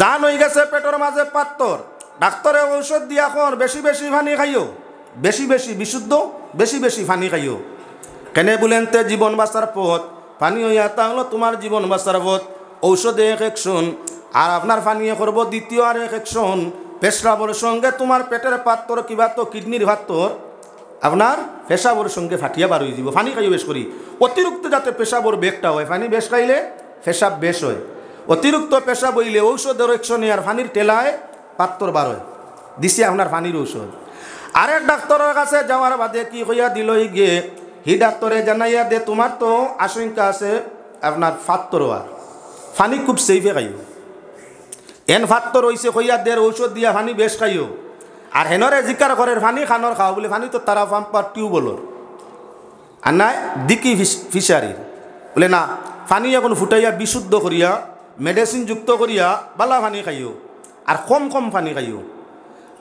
জান হয়ে গেছে পেটের মাঝে পাত্তর ডাক্তারে ঔষধ দিয়া কর বেশি বেশি ফানি খাইও বেশি বেশি বিশুদ্ধ বেশি বেশি ফানি খাইও কেনে বলেন তে জীবন বাঁচার পথ ফানি হইয়া তাহলে হলো তোমার জীবন বাঁচার পথ ঔষধে এক একশন আর আপনার পানিয়ে করবো দ্বিতীয় আর এক একশন পেশাবর সঙ্গে তোমার পেটের পাত্তর কিবা তো কিডনির পাত্তর আপনার পেশাবর সঙ্গে ফাটিয়া বার হয়ে যাব ফানি খাইও বেশ করি অতিরিক্ত যাতে পেশাবর বেগটা হয় ফানি বেশ খাইলে পেশাব বেশ হয় অতিরিক্ত পেশা বইলে ঔষধের একশনে আর ফানির টেলায় পাত্তর বারোয় দিছি আপনার ফানির ঔষধ আরেক ডাক্তারের কাছে যাওয়ার বাদে কি হইয়া দিল গিয়ে হি ডাক্তরে জানাইয়া দে তোমার তো আশঙ্কা আছে আপনার ফাত্তর আর ফানি খুব সেফে খাইও এন ফাত্তর হইছে হইয়া দের ঔষধ দিয়া ফানি বেশ খাইও আর হেনরে জিকার করে ফানি খানোর খাও বলে ফানি তো তারা পাম্পার টিউবওয়েলর আর নাই দিকি ফিশারির বলে না ফানি এখন ফুটাইয়া বিশুদ্ধ করিয়া মেডিসিন যুক্ত করিয়া বালা ফানি খাইও আর কম কম ফানি খাইও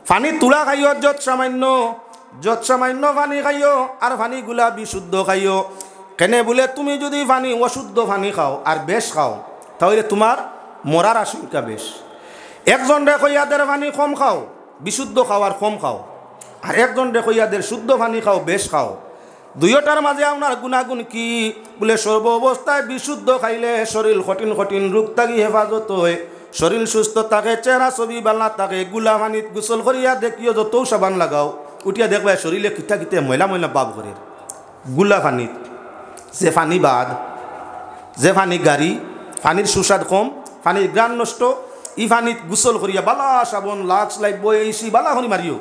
ফানি তুলা খাইও যত সামান্য যত সামান্য ফানি খাইও আর পানিগুলা বিশুদ্ধ খাইও কেনে বলে তুমি যদি ফানি অশুদ্ধ ফানি খাও আর বেশ খাও তাহলে তোমার মরার আশঙ্কা বেশ একজন রেখো ইয়াদের ফানি কম খাও বিশুদ্ধ খাও আর কম খাও আর একজন রেখো ইয়াদের শুদ্ধ ফানি খাও বেশ খাও দুইটার মাঝে আপনার গুণাগুণ কি বলে সর্ব অবস্থায় বিশুদ্ধ খাইলে শরীর কঠিন কঠিন রোগ থাকি হেফাজত হয় শরীর সুস্থ থাকে চেহারা ছবি বেলা থাকে গুলা পানিত গোসল করিয়া দেখিও যত সাবান লাগাও উঠিয়া দেখবে শরীরে কিতা কিতে ময়লা ময়লা বাপ করে গুলা পানিত যে পানি বাদ যে পানি গাড়ি পানির সুস্বাদ কম পানির গ্রাণ নষ্ট ই পানিত গুসল করিয়া বালা সাবন লাক্স লাইট বই এইসি বালা হরি মারিও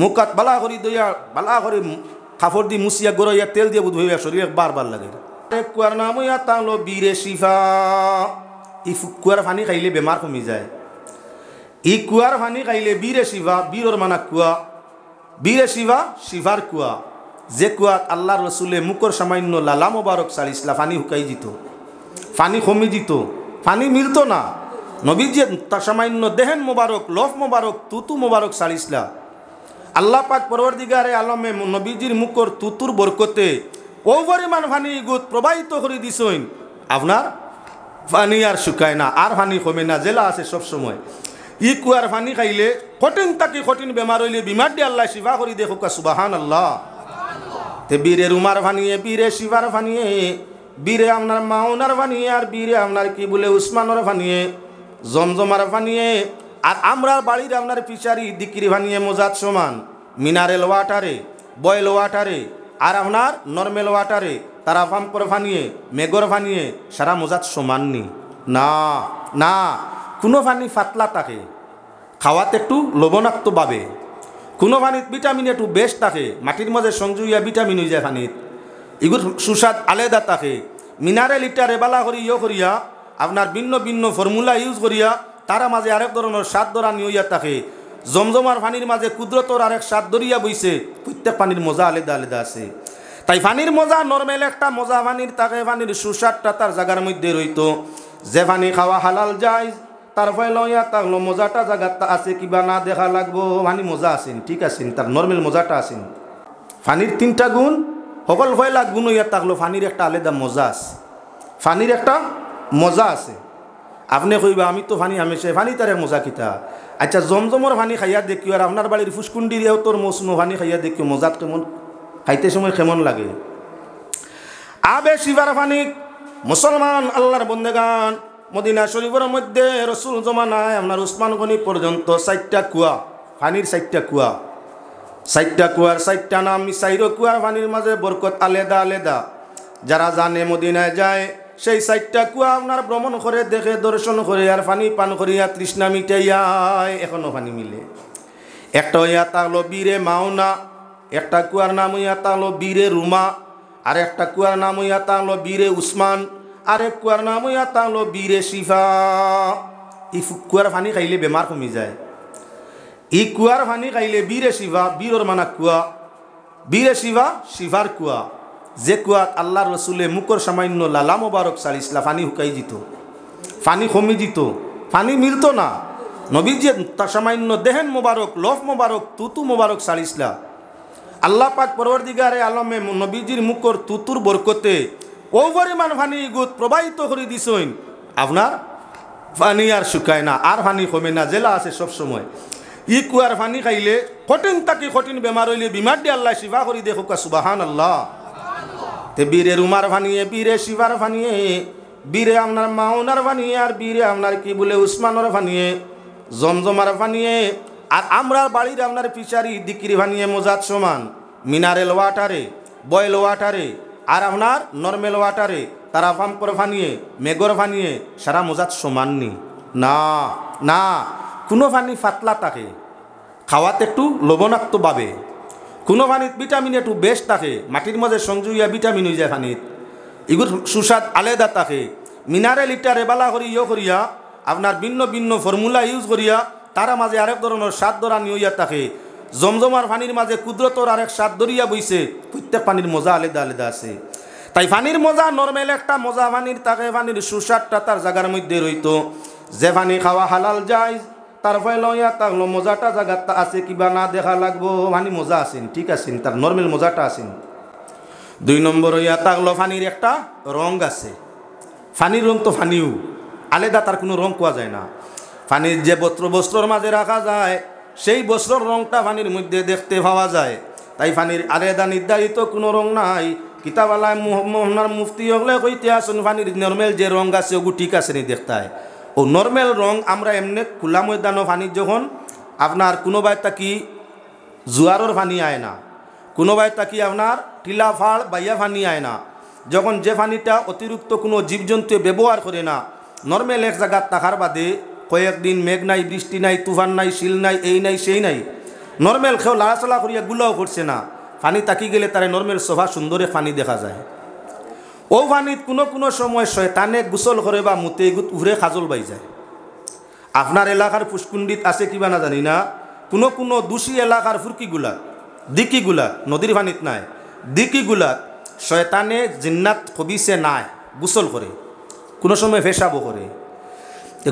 মুখাত বালা হরি দইয়া বালা হরি কাপড় দিয়ে মুসিয়া গরো তেল দিয়ে বুধ হইয়া শরীরে বারবার লাগে কুয়ার নাম ইয়া বীরে শিফা ই কুয়ার ফানি খাইলে বেমার কমি যায় ই কুয়ার ফানি খাইলে বীরে শিফা বীরর মানা কুয়া বীরে শিফা শিফার কুয়া যে কুয়াত আল্লাহ রসুলে মুকর সামান্য লালা মোবারক সাল ফানি শুকাই হুকাই দিত ফানি কমি দিত ফানি মিলত না তা সামান্য দেহেন মোবারক লফ মোবারক তুতু মোবারক সারিসলা আল্লাহ পাক পরবর্তীগারে আলমে নবীজির মুখর তুতুর বরকতে ও পরিমাণ ভানি গুত প্রবাহিত করে দিছইন আপনার ভানি আর শুকায় না আর ভানি কমে না জেলা আছে সব সময় ই কুয়ার ভানি খাইলে কঠিন তাকে কঠিন বেমার হইলে বিমার দিয়ে আল্লাহ শিবা করি দেখো সুবাহান আল্লাহ তে বীরে রুমার ভানিয়ে বীরে শিবার ভানিয়ে বীরে আপনার মাওনার ভানিয়ে আর বীরে আপনার কি বলে উসমানর ভানিয়ে জমজমার ভানিয়ে আর আমরা বাড়ির আপনার পিসারি দিকির ভানিয়ে মোজাদ সমান মিনারেল ওয়াটারে বয়েল ওয়াটারে আর আপনার নর্মেল ওয়াটারে তারা ফাম করে ফানিয়ে মেঘর সারা মোজাদ সমান নি না না কোনো ভানি ফাতলা থাকে খাওয়াতে একটু লবণাক্ত পাবে কোনো ফানিত ভিটামিন একটু বেশ থাকে মাটির মধ্যে সংযোগিয়া ভিটামিন হয়ে যায় ভানিত এগুলো সুস্বাদ আলেদা থাকে মিনারেল ইটারে বালা করি ইয়ে করিয়া আপনার ভিন্ন ভিন্ন ফর্মুলা ইউজ করিয়া তারা মাঝে আরেক ধরনের স্বাদ দরা নিয়ে থাকে জমজমার পানির মাঝে কুদরতর আরেক স্বাদ দরিয়া বইছে প্রত্যেক পানির মজা আলাদা আলাদা আছে তাই পানির মজা নর্মেল একটা মজা পানির তাকে পানির সুস্বাদটা তার জায়গার মধ্যে রইত যে পানি খাওয়া হালাল যায় তার লইয়া তাহলে মজাটা জায়গাটা আছে কিবা না দেখা লাগবো পানি মজা আছেন ঠিক আছেন তার নর্মেল মজাটা আছেন পানির তিনটা গুণ সকল ফয়লা গুণ হইয়া তাকলো পানির একটা আলাদা মজা আছে পানির একটা মজা আছে আপনি কইবা আমি তো ফানি হামেশে ফানি তারে মজা কিতা আচ্ছা জমজমর ফানি খাইয়া দেখি আর আপনার বাড়ির ফুসকুন্ডি দিয়েও তোর মৌসুমো ফানি খাইয়া দেখি মজাত কেমন খাইতে সময় কেমন লাগে আবে শিবার ফানি মুসলমান আল্লাহর বন্দেগান মদিনা শরীফের মধ্যে রসুল নাই আপনার উসমান গনি পর্যন্ত চারটা কুয়া ফানির চারটা কুয়া চারটা কুয়ার চারটা নাম চাইর কুয়ার ফানির মাঝে বরকত আলেদা আলেদা যারা জানে মদিনায় যায় সেই সাইটটা কুয়া আপনার ভ্রমণ করে দেখে দর্শন করে আর পানি পান করিয়া তৃষ্ণা মিটাইয়ায় এখনও পানি মিলে একটা হইয়া তাহলো বীরে মাওনা একটা কুয়ার নাম হইয়া তাহলো বীরে রুমা আর একটা কুয়ার নাম হইয়া তাহলো বীরে উসমান এক কুয়ার নাম হইয়া তাহলো বীরে শিফা ই কুয়ার পানি খাইলে বেমার কমে যায় ই কুয়ার পানি খাইলে বীরে শিফা বীরর মানা কুয়া বীরে শিফা শিফার কুয়া যে কুয়াক আল্লাহ রসুলে মুকর সামান্য লালা মোবারক সালিসলা ফানি হুকাই দিত ফানি কমি দিত ফানি মিলত না নবী যে সামান্য দেহেন মোবারক লফ মোবারক তুতু মোবারক সালিসলা আল্লাহ পাক পরবর্তীগারে আলমে নবীজির মুকর তুতুর বরকতে ও পরিমাণ ফানি গুত প্রবাহিত করে দিছইন আপনার ফানি আর শুকায় না আর ফানি কমে না জেলা আছে সব সময় ই কুয়ার ফানি খাইলে কঠিন তাকে কঠিন বেমার হইলে বিমার দিয়ে আল্লাহ শিফা করি দেখুক সুবাহান আল্লাহ তে বীরে রুমার ভানিয়ে বীরে শিবার ভানিয়ে বীরে আপনার মাওনার ভানিয়ে আর বীরে আপনার কি বলে উসমানর ভানিয়ে জমজমার ভানিয়ে আর আমরা বাড়ির আপনার পিচারি দিকির ভানিয়ে মোজাদ সমান মিনারেল ওয়াটারে বয়েল ওয়াটারে আর আপনার নর্মেল ওয়াটারে তারা পাম্পর ভানিয়ে মেঘর ভানিয়ে সারা মোজাদ সমান নি না না কোনো ভানি ফাতলা থাকে খাওয়াতে একটু লবণাক্ত পাবে কোনো পানিত ভিটামিন একটু বেশ থাকে মাটির মাঝে সংযোগিয়া ভিটামিন হয়ে যায় পানিত এগুলো সুস্বাদ আলাদা থাকে মিনারেল ইটা রেবালা করি ইয়ে করিয়া আপনার ভিন্ন ভিন্ন ফর্মুলা ইউজ করিয়া তারা মাঝে আরেক ধরনের স্বাদ ধরা নিয়ে থাকে জমজমার ফানির মাঝে কুদরতর আরেক স্বাদ ধরিয়া বইছে প্রত্যেক পানির মজা আলাদা আলাদা আছে তাই ফানির মজা নর্মেল একটা মজা ফানির তাকে ফানির সুস্বাদটা তার জায়গার মধ্যে রইত যে ফানি খাওয়া হালাল যায় তার ভাই লইয়া তার মজাটা জায়গাটা আছে কিবা না দেখা লাগবো মানে মজা আছেন ঠিক আছেন তার নর্মেল মজাটা আছেন দুই নম্বর ইয়া তাগলো ফানির একটা রং আছে ফানির রং তো ফানিও আলেদা তার কোনো রং কোয়া যায় না ফানির যে বস্ত্র বস্ত্রর মাঝে রাখা যায় সেই বস্ত্রর রংটা ফানির মধ্যে দেখতে পাওয়া যায় তাই ফানির আলেদা নির্ধারিত কোনো রং নাই কিতাবালায় মোহনার মুফতি হলে কইতে আসুন ফানির নর্মেল যে রং আছে ওগু ঠিক আছে নি দেখতায় ও নর্মাল রং আমরা এমনি খোলা ময়দানো পানি যখন আপনার কোনোবাই তাকি জুয়ারর পানি আয় না কোনোবাই তাকি আপনার টিলা ফাড় বাইয়া পানি আয় না যখন যে পানিটা অতিরিক্ত কোনো জীবজন্তু ব্যবহার করে না নর্মাল এক জায়গার তাহার বাদে কয়েকদিন মেঘ নাই বৃষ্টি নাই তুফান নাই শিল নাই এই নাই সেই নাই নর্মাল খেয়েও লাড়াচলা করিয়া গুলাও করছে না পানি তাকি গেলে তারা নর্মাল সভা সুন্দরে পানি দেখা যায় ওভানিত কোনো কোনো সময় শয়তানে গুসল করে বা মুতে উড়ে খাজল বাই যায় আপনার এলাকার পুষ্কুণ্ডিত আছে কিবা না জানি না কোনো কোনো দোষী এলাকার ফুরকিগুলা দিকিগুলা নদীর ভানিত নাই দিকিগুলা শয়তানে জিন্নাত কবিছে নাই গুসল করে কোনো সময় ভেসাবো করে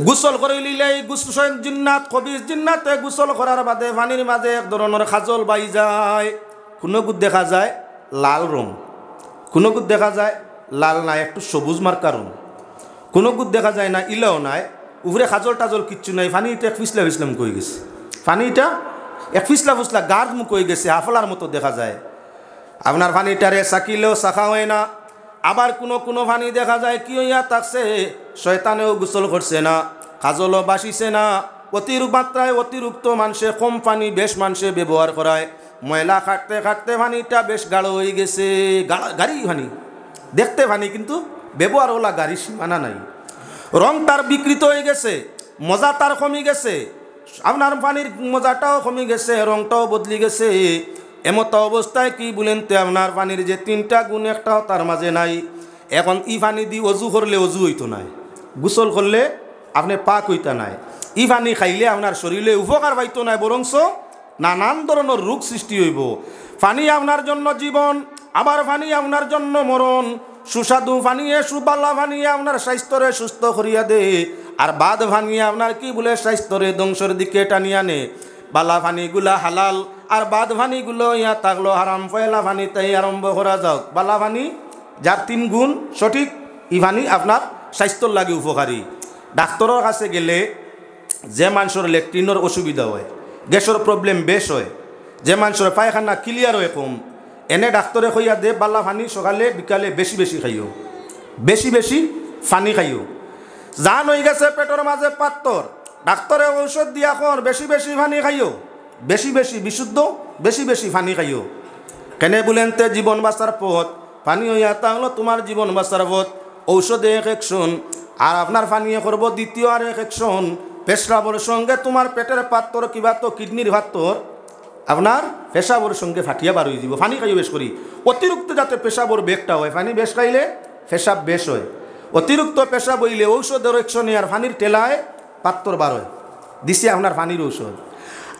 গুসল করে লিলে এই জিন্নাত কবিস জিন্নাতে গুসল করার বাদে পানির মাঝে এক ধরনের খাজল বাই যায় কোনো দেখা যায় লাল রং কোনো দেখা যায় লাল নাই একটু সবুজ মার কারণ কোনো গুদ দেখা যায় না ইলেও নাই উপরে খাজল টাজল কিচ্ছু নাই পানিটা এক ফিসলা ফিসলাম কই গেছে পানিটা এক ফিসলা ফুসলা গার্ড মুখ হয়ে গেছে হাফলার মতো দেখা যায় আপনার রে সাকিলেও শাখা হয় না আবার কোনো কোনো পানি দেখা যায় কি হইয়া থাকছে শয়তানেও গোসল করছে না খাজলও বাসিছে না অতিরূপ মাত্রায় অতিরিক্ত মানুষে কম পানি বেশ মানুষে ব্যবহার করায় ময়লা খাটতে খাটতে পানিটা বেশ গাঢ় হয়ে গেছে গাড়ি পানি দেখতে পানি কিন্তু ব্যবহার ওলা গাড়ি সীমানা নাই রং তার বিকৃত হয়ে গেছে মজা তার কমে গেছে আপনার পানির মজাটাও কমে গেছে রংটাও বদলি গেছে এমত অবস্থায় কি বলেন তো আপনার পানির যে তিনটা গুণ একটাও তার মাঝে নাই এখন ই পানি দিয়ে অজু করলে অজু হইতো নাই গুসল করলে আপনি পাক হইতা নাই ই পানি খাইলে আপনার শরীরে উপকার পাইতো নাই বরংস নানান ধরনের রোগ সৃষ্টি হইব পানি আপনার জন্য জীবন আমার ফানি আপনার জন্য মরণ সুস্বাদু ফানিয়ে সুবাল্লা ভানিয়ে আপনার স্বাস্থ্যরে সুস্থ করিয়া দে আর বাদ ভানিয়ে আপনার কি বলে স্বাস্থ্যরে ধ্বংসর দিকে টানিয়া নে বালা ফানিগুলা হালাল আর বাদ ভানিগুলো ইয়া থাকলো হারাম পয়লা ভানি তাই আরম্ভ করা যাওক বালা ভানি যার তিন গুণ সঠিক ইভানি আপনার স্বাস্থ্যর লাগে উপকারী ডাক্তারের কাছে গেলে যে মানুষের লেট্রিনের অসুবিধা হয় গ্যাসের প্রবলেম বেশ হয় যে মানুষের পায়খানা ক্লিয়ার হয় কম এনে ডাক্তরে কইয়া দে বালা ফানি সকালে বিকালে বেশি বেশি খাইও বেশি বেশি ফানি খাইও জান হয়ে গেছে পেটের মাঝে পাত্তর ডাক্তরে ঔষধ দিয়া কর বেশি বেশি ফানি খাইও বেশি বেশি বিশুদ্ধ বেশি বেশি ফানি খাইও কেনে বলেন তে জীবন বাঁচার পথ ফানি হইয়া তা হলো তোমার জীবন বাঁচার পথ ঔষধে এক একশন আর আপনার ফানিয়ে করবো দ্বিতীয় আর এক একশন পেশরাবর সঙ্গে তোমার পেটের পাত্তর কিবা তো কিডনির পাত্তর আপনার পেশাবর সঙ্গে ফাটিয়া বার হয়ে দিব ফানি খাইও বেশ করি অতিরিক্ত যাতে পেশাবর বেগটা হয় ফানি বেশ খাইলে পেশাব বেশ হয় অতিরিক্ত পেশা বইলে ঔষধের একশনে আর ফানির টেলায় পাত্তর বার হয় দিছে আপনার ফানির ঔষধ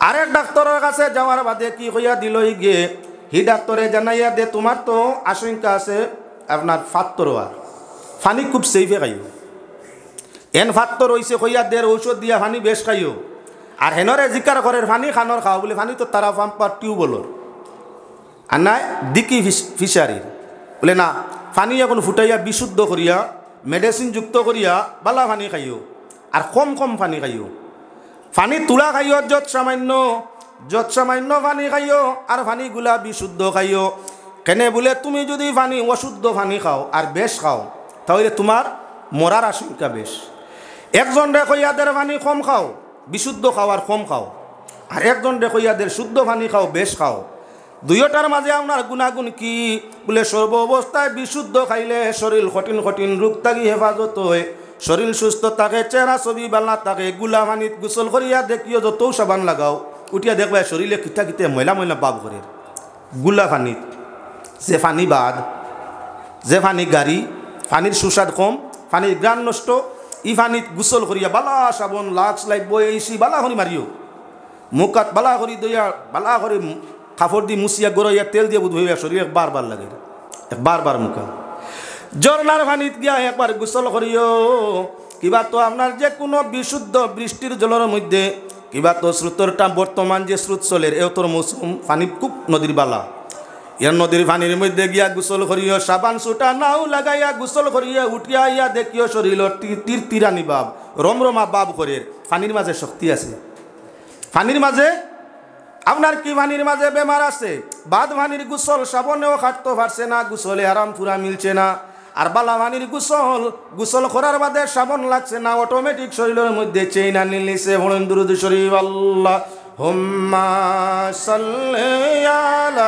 আরেক ডাক্তারের কাছে যাওয়ার বাদে কি হইয়া দিল গিয়ে হি ডাক্তরে জানাইয়া দে তোমার তো আশঙ্কা আছে আপনার ফাত্তর হওয়ার ফানি খুব সেফে খাইও এন ফাত্তর হইছে হইয়া দের ঔষধ দিয়া ফানি বেশ খাইও আর হেনরে জিকার করে ফানি খানর খাওয়া বলে ফানি তো তারা পাম্প টিউবওয়েলর আর নাই দিকি ফিশারির বলে না ফানি এখন ফুটাইয়া বিশুদ্ধ করিয়া মেডিসিন যুক্ত করিয়া বালা ফানি খাইও আর কম কম ফানি খাইও ফানি তুলা খাইও যত সামান্য যত সামান্য ফানি খাইও আর গুলা বিশুদ্ধ খাইও কেনে বলে তুমি যদি ফানি অশুদ্ধ ফানি খাও আর বেশ খাও তাহলে তোমার মরার আশঙ্কা বেশ একজন রে কইয়াদের ফানি কম খাও বিশুদ্ধ আর কম খাও আর একজন দেখো ইয়াদের শুদ্ধ পানি খাও বেশ খাও দুইটার মাঝে আপনার গুণাগুণ কি বলে সর্ব অবস্থায় বিশুদ্ধ খাইলে শরীর কঠিন কঠিন রোগ থাকি হেফাজত হয় শরীর সুস্থ থাকে চেহারা ছবি বেলা থাকে গুলা পানিত গুসল করিয়া দেখিও যত সাবান লাগাও উঠিয়া দেখবে শরীরে কিতা কিতে ময়লা ময়লা পাব করে গুলা পানিত যে পানি বাদ যে পানি গাড়ি পানির সুস্বাদ কম পানির গ্রাণ নষ্ট ইফানিত গুসল করিয়া বালা সাবন লাক্স লাই বই এইসি বালা হরি মারিও মুকাত বালা হরি দইয়া বালা হরি খাফর দি মুসিয়া গরাইয়া তেল দিয়ে বুধ হইয়া শরীর একবার বার লাগে একবার বার মুখা ঝর্নার ভানিত গিয়া একবার গুসল করিও কিবা তো আপনার যে কোনো বিশুদ্ধ বৃষ্টির জলের মধ্যে কিবা তো স্রোতরটা বর্তমান যে স্রোত চলের এতর মৌসুম পানি খুব নদীর বালা ইয়ার নদীর পানির মধ্যে গিয়া গোসল করিও সাবান সুটা নাও লাগাইয়া গোসল করিয়া উঠিয়া ইয়া দেখিও শরীর তীর তিরানি বাব রমরমা বাব করে পানির মাঝে শক্তি আছে পানির মাঝে আপনার কি ভানির মাঝে বেমার আছে বাদ ভানির গুসল সাবনেও খাটতে পারছে না গুসলে আরাম পুরা মিলছে না আর বালা ভানির গুসল গুসল করার বাদে সাবন লাগছে না অটোমেটিক শরীরের মধ্যে চেইন আনি লিছে হলেন দুরুদ শরীফ আল্লাহ হোম্মা সাল্লাহ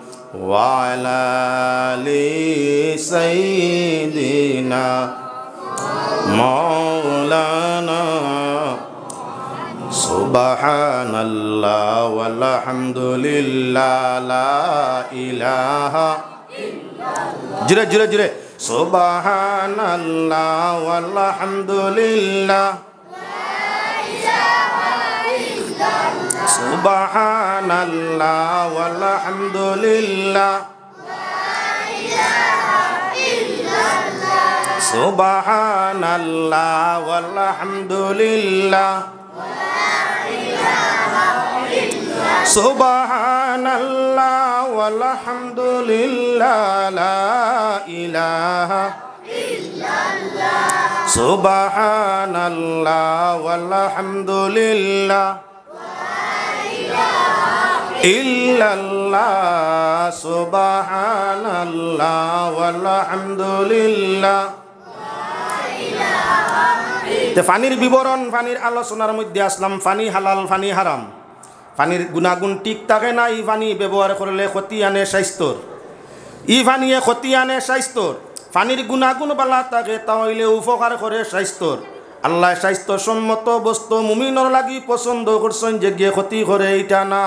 وعلى سيدنا مولانا سبحان الله والحمد لله لا إله جیر جیرے جیڑے سبحان الله والحمد لله سبحان الله والحمد لله لا إله إلا الله سبحان الله والحمد لله لا إله إلا الله سبحان الله والحمد لله لا إله إلا الله سبحان الله والحمد لله ইল্লাল্লাহ সুবহানাল্লাহ ওয়াল হামদুলিল্লাহ তে পানির বিবরণ ফানির আলোচনার মধ্যে আসলাম ফানি হালাল ফানি হারাম ফানির গুণাগুণ ঠিক থাকে না ই ফানি ব্যবহার করলে ক্ষতি আনে স্বাস্থ্যর ই ফানিয়ে ক্ষতি আনে স্বাস্থ্যর ফানির গুণাগুণ বালা থাকে তাহলে উপকার করে স্বাস্থ্যর আল্লাহ স্বাস্থ্যসম্মত বস্তু মুমিনর লাগি পছন্দ করছেন যে গিয়ে ক্ষতি করে এটা না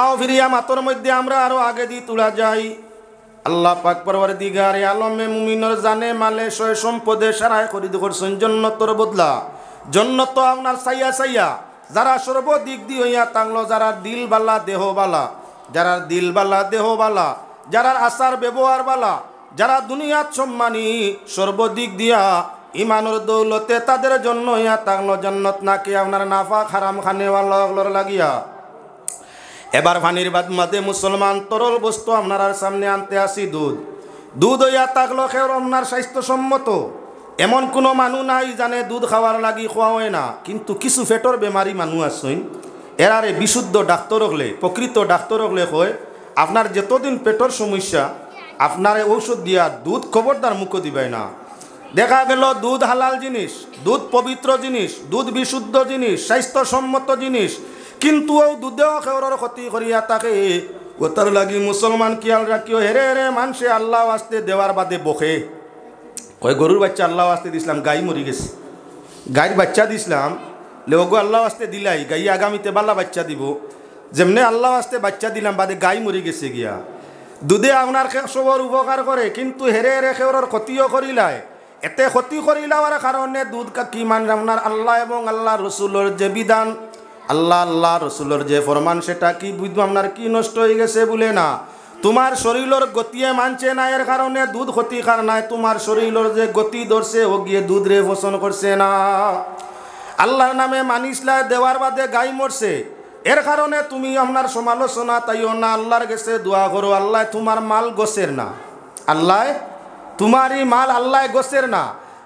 আও ফিরিয়া মাতর মধ্যে আমরা আরো আগে দিয়ে তোলা যাই আল্লাহ পাক পরবার দিগারে আলমে মুমিনর জানে মালে সয় সম্পদে সারায় করি করছেন জন্নতর বদলা জন্নত আপনার সাইয়া সাইয়া যারা সর্বদিক দি হইয়া তাংলো যারা দিল বালা দেহ বালা যারা দিল বালা দেহ বালা যারা আচার ব্যবহার বালা যারা দুনিয়াত সম্মানী সর্বদিক দিয়া ইমানুর দৌলতে তাদের জন্য ইয়া তাকলো জন্নত নাকি আপনার নাফা খারাম খানে লগলর লাগিয়া এবার ভানির বাদ মাদে মুসলমান তরল বস্তু আপনার সামনে আনতে আসি দুধ দুধ ইয়া তাকলো খেয়ে আপনার স্বাস্থ্যসম্মত এমন কোনো মানুষ নাই জানে দুধ খাওয়ার লাগি হয় না কিন্তু কিছু ফেটর বেমারি মানুষ আসইন এরারে বিশুদ্ধ ডাক্তর হলে প্রকৃত ডাক্তর হলে হয় আপনার যতদিন পেটর সমস্যা আপনারে ঔষধ দিয়া দুধ খবরদার মুখ দিবে না দেখা গেল দুধ হালাল জিনিস দুধ পবিত্র জিনিস দুধ বিশুদ্ধ জিনিস স্বাস্থ্যসম্মত জিনিস কিন্তু ও দুধেও খেওরর ক্ষতি করিয়া তাকে তার লাগি মুসলমান কিয়াল রাখিও হেরে হেরে মানুষে আল্লাহ আসতে দেওয়ার বাদে বখে ওই গরুর বাচ্চা আল্লাহ আসতে দিছিলাম গাই মরি গেছে গাইর বাচ্চা দিছিলাম লেগো আল্লাহ আসতে দিলাই গাই আগামীতে বাল্লা বাচ্চা দিব যেমনে আল্লাহ আসতে বাচ্চা দিলাম বাদে গাই মরি গেছে গিয়া দুধে আপনার সবর উপকার করে কিন্তু হেরে হেরে খেওরর ক্ষতিও করিলায় এতে ক্ষতি লওয়ার কারণে দুধ কাকি মান রামনার আল্লাহ এবং আল্লাহ রসুলোর যে বিধান আল্লাহ আল্লাহ রসুলোর যে ফরমান সেটা কি বুঝবো আপনার কি নষ্ট হয়ে গেছে বলে না তোমার শরীরের গতিয়ে মানছে না এর কারণে দুধ ক্ষতিকার নাই তোমার শরীরের যে গতি ধরছে ও গিয়ে দুধ রে পোষণ করছে না আল্লাহর নামে মানিসলা দেওয়ার বাদে গাই মরছে এর কারণে তুমি আপনার সমালোচনা তাইও না আল্লাহর গেছে দোয়া করো আল্লাহ তোমার মাল গোছের না আল্লাহ তোমারই মাল আল্লাহ গোসের না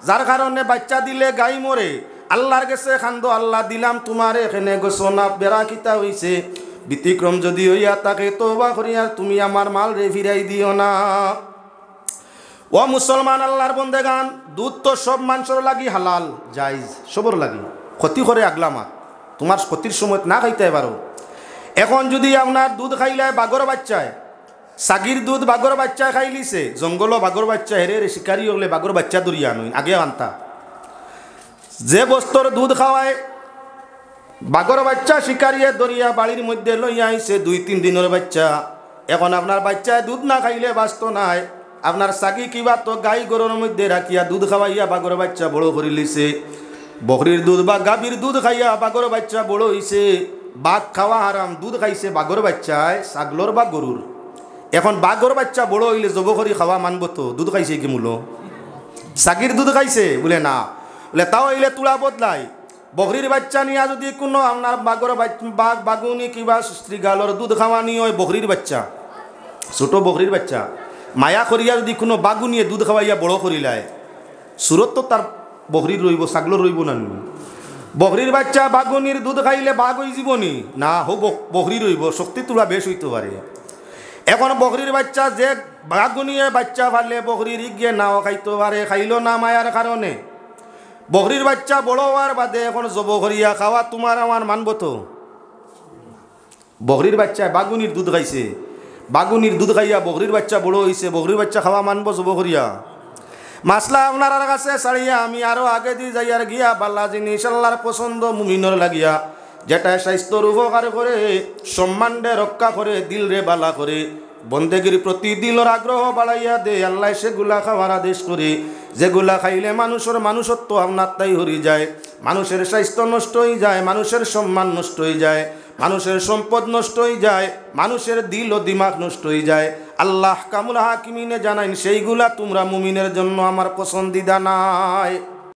যার কারণে বাচ্চা দিলে গাই মরে আল্লাহর গেছে খান্দ আল্লাহ দিলাম তোমার এখানে গোসো না বেড়া খিতা হয়েছে ব্যতিক্রম যদি হইয়া তাকে তোবা করিয়া তুমি আমার মাল রে ফিরাই দিও না ও মুসলমান আল্লাহর বন্দে গান দুধ তো সব মানুষের লাগি হালাল জাইজ সবর লাগি ক্ষতি করে আগলামাত তোমার ক্ষতির সময় না খাইতে পারো এখন যদি আপনার দুধ খাইলে বাগর বাচ্চায় সাগির দুধ বাঘর বাচ্চা খাই লিছে জঙ্গল বাঘর বাচ্চা হেরে রে শিকারি হলে বাঘর বাচ্চা দরিয়া নই আগে আনতা যে বস্তর দুধ খাওয়ায় বাঘর বাচ্চা শিকারিয়ে দরিয়া বাড়ির মধ্যে লইয়া আইছে দুই তিন দিনের বাচ্চা এখন আপনার বাচ্চায় দুধ না খাইলে বাস্ত নাই আপনার সাগি কিবা তো গাই গরুর মধ্যে রাখিয়া দুধ খাওয়াইয়া বাঘর বাচ্চা বড় করি লিছে বকরির দুধ বা গাভীর দুধ খাইয়া বাঘর বাচ্চা বড় হইছে বাঘ খাওয়া হারাম দুধ খাইছে বাঘর বাচ্চায় সাগলর বা গরুর এখন বাঘর বাচ্চা বড় হইলে জব করি খাওয়া মানব তো দুধ খাইছে কি মূল সাকির দুধ খাইছে বলে না বলে তাও হইলে তুলা বদলাই বকরির বাচ্চা নিয়ে যদি কোনো আপনার বাঘর বাঘ বাগুনি কিবা গালর দুধ খাওয়া নিয়ে হয় বকরির বাচ্চা ছোট বকরির বাচ্চা মায়া করিয়া যদি কোনো বাগু দুধ খাওয়াইয়া বড় করিলায় সুরত তো তার বকরির রইব ছাগল রইব না বকরির বাচ্চা বাগুনির দুধ খাইলে বাঘ হয়ে জীবনী না হো বকরি রইব শক্তি তোলা বেশ হইতে পারে এখন বকরির বাচ্চা যে বাঘগুনিয়ে বাচ্চা ফালে বকরির গিয়ে নাও খাইতে পারে খাইল না মায়ার কারণে বকরির বাচ্চা বড় হওয়ার বাদে এখন জব করিয়া খাওয়া তোমার আমার মানব তো বকরির বাচ্চায় বাগুনির দুধ খাইছে বাগুনির দুধ খাইয়া বকরির বাচ্চা বড় হয়েছে বকরির বাচ্চা খাওয়া মানব জব করিয়া মাসলা আপনার কাছে ছাড়িয়া আমি আরো আগে দিয়ে যাই গিয়া বাল্লা জিনিস আল্লাহর পছন্দ মুমিনর লাগিয়া যেটা স্বাস্থ্যর উপকার করে সম্মানরে রক্ষা করে দিলরে বালা করে বন্দেগির প্রতি দিলর আগ্রহ বাড়াইয়া দে আল্লাহ সেগুলা খাওয়ার আদেশ করি যেগুলা খাইলে মানুষের মানুষত্ব আপনাত্মাই হরি যায় মানুষের স্বাস্থ্য নষ্ট হয়ে যায় মানুষের সম্মান নষ্ট হয়ে যায় মানুষের সম্পদ নষ্ট হয়ে যায় মানুষের দিল ও দিমাগ নষ্ট হয়ে যায় আল্লাহ কামুল হাকিমিনে জানাইন সেইগুলা তোমরা মুমিনের জন্য আমার পছন্দিদা নাই